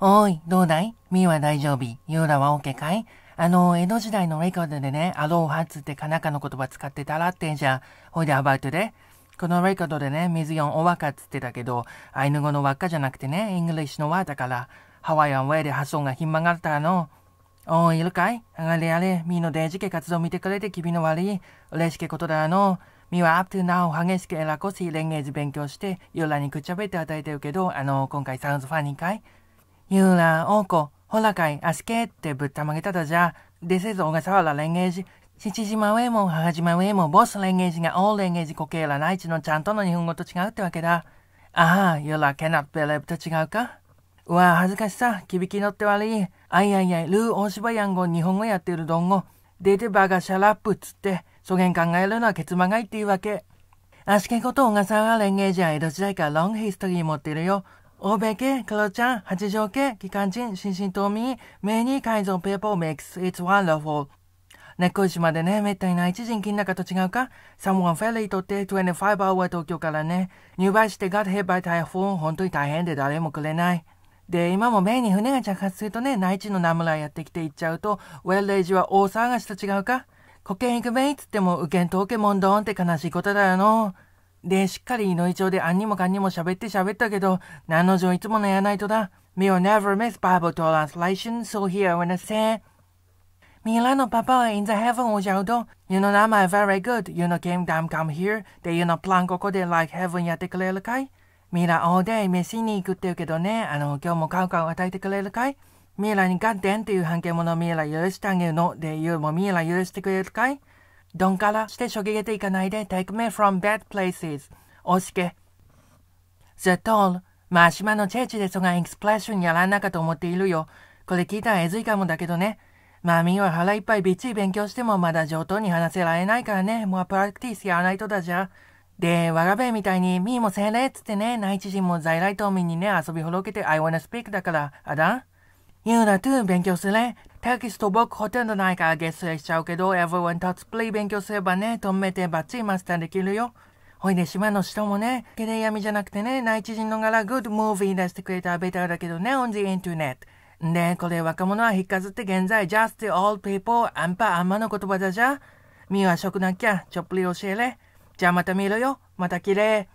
おい、どうだいみーは大丈夫。ゆうらはオッケーかいあの、江戸時代のレコードでね、アローハっつってカナカの言葉使ってたらってんじゃん。ほいで、アバウトで。このレコードでね、水4おわかっつってたけど、アイヌ語の輪っかじゃなくてね、イングリッシュの輪だから、ハワイアンウェイで発音がひん曲がったの。おい、いるかいあがれあれ、みーのデージケ活動見てくれて君の悪い、嬉しけことだの。みーはアップトゥナウ激しくエラコシーレンゲージ勉強して、ゆらにくっちゃべって与えてるけど、あの、今回サウンズファニーかいゆうな、おうこ、ほらかい、あすけってぶったまげただじゃ。で、せず、オガサ小笠原レンゲージ。父島上も母島上もボスレンゲージがオーレンゲージこけらイチのちゃんとの日本語と違うってわけだ。ああ、ユら、ラ a n n o t レブと違うかうわ、恥ずかしさ、響きのって悪い。あいあいあい、ルー大芝やんご、日本語やってるどんご。でてばがシャラップっつって、そげん考えるのはケツまがいっていうわけ。あしけこと小笠原レンゲージは江戸時代からロングヒストリー持ってるよ。欧米系、クロちゃん、八条系、機関人、新進島民、メ名に改造ペーパーメイクス、it's wonderful. 猫島でね、めったにない知人の中と違うか s o m e サムワンフェリ y とって25 h アワー東京からね、入梅して got hit by ガッ p h o 台風、本当に大変で誰もくれない。で、今もメイに船が着発するとね、内地のナムラやってきて行っちゃうと、ウェルレイジは大騒がしと違うか保険行くメイっつっても、受験統計もんどんって悲しいことだよの。で、しっかりの井上であんにもかんにも喋って喋ったけど、なの情いつものやないとだ。み e w never miss Bible translation, so here w h e n i say. みんなのパパは in the heaven をちゃうと、You know, I'm very good, you know, k a m e d o m come here, で、you know, plan ここで like heaven やってくれるかいミラオーデイ、メシに行くって言うけどね、あの、今日もカウカウ与えてくれるかいミラにガッデンっていう半径ものミラ許してあげるので、you もミラ許してくれるかいんからしてしょげげていかないで take me from bad places おしけ The tall あ島のチェーチでそがエクスプレッションやらんなかと思っているよこれ聞いたらえずいかもだけどねまあみは腹いっぱいびっちり勉強してもまだ上等に話せられないからねもうプラクティスやらないとだじゃで、わがべみたいに、みーも精霊っつってね、内地人も在来島民にね、遊びほろけて、I wanna speak だから、あだんユうナトゥー勉強するね。テキスト僕ほとんどないからゲスしちゃうけど、everyone t o play 勉強すればね、止めてバッチリマスターできるよ。ほいで島の人もね、きれい闇じゃなくてね、内地人のが good movie 出してくれたらベターだけどね、on the internet。で、これ若者は引っかずって現在、just the old people、アンパアンマの言葉だじゃ。みは食なきゃ、ちょっぷり教えれ。じゃあまた見ろよ。またきれい。